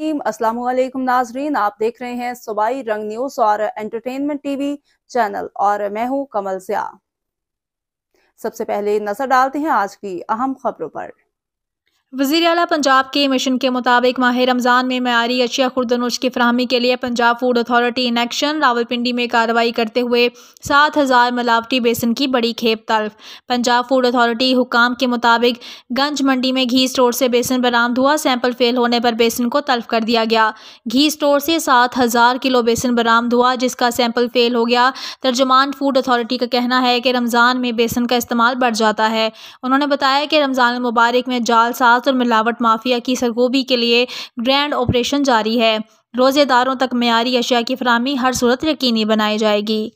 अस्सलाम वालेकुम नाजरीन आप देख रहे हैं सुबाई रंग न्यूज और एंटरटेनमेंट टीवी चैनल और मैं हूं कमल स्या सबसे पहले नजर डालते हैं आज की अहम खबरों पर वज़ी अला पंजाब के मिशन के मुताबिक माह रमज़ान में मैारी अशिया खुरदनोश की फ्राहमी के लिए Punjab food authority in action Rawalpindi में कार्रवाई करते हुए सात हज़ार मिलावटी बेसन की बड़ी खेप तल्फ पंजाब फूड अथॉरिटी हुकाम के मुताबिक गंज मंडी में घी स्टोर से बेसन बरामद हुआ सैंपल फेल होने पर बेसन को तल्फ कर दिया गया घी स्टोर से सात हज़ार किलो बेसन बरामद हुआ जिसका सैंपल फेल हो गया तर्जुमान फूड अथॉरिटी का कहना है कि रमज़ान में बेसन का इस्तेमाल बढ़ जाता है उन्होंने बताया कि रमज़ान मुबारक में जाल सात और मिलावट माफिया की सरगोबी के लिए ग्रैंड ऑपरेशन जारी है रोज़ेदारों तक मयारी अशिया की फरहमी हर सूरत यकीनी बनाई जाएगी